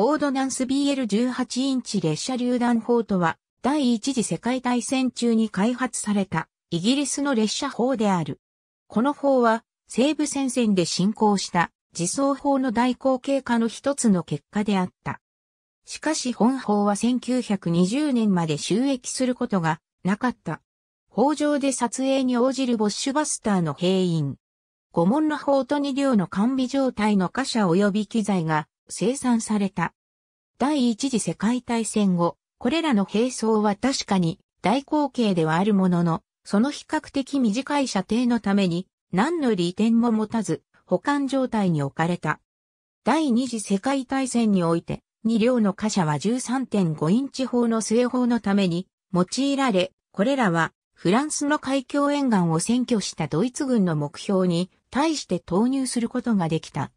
オードナンス BL18 インチ列車榴弾砲とは、第一次世界大戦中に開発された、イギリスの列車砲である。この砲は、西部戦線で進行した自走砲の代行経過の一つの結果であった。しかし本砲は1920年まで収益することがなかった。砲上で撮影に応じるボッシュバスターの兵員。五門の砲と二両の完備状態の貨車及び機材が生産された。第一次世界大戦後、これらの兵装は確かに大口径ではあるものの、その比較的短い射程のために何の利点も持たず保管状態に置かれた。第二次世界大戦において、2両の貨車は13.5インチ砲の末砲のために用いられ、これらはフランスの海峡沿岸を占拠したドイツ軍の目標に対して投入することができた。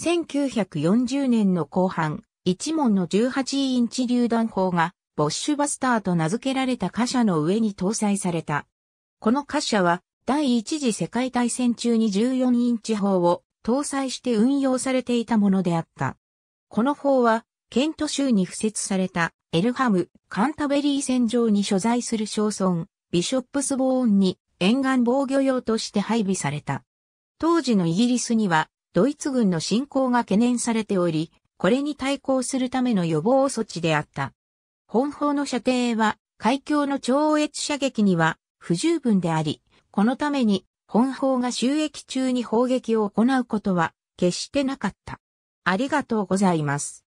1940年の後半、一門の18インチ榴弾砲が、ボッシュバスターと名付けられた貨車の上に搭載された。この貨車は、第一次世界大戦中に14インチ砲を搭載して運用されていたものであった。この砲は、ケント州に付設されたエルハム、カンタベリー戦場に所在する小村、ビショップスボーンに沿岸防御用として配備された。当時のイギリスにはドイツ軍の侵攻が懸念されており、これに対抗するための予防措置であった。本砲の射程は、海峡の超越射撃には不十分であり、このために本砲が収益中に砲撃を行うことは決してなかった。ありがとうございます。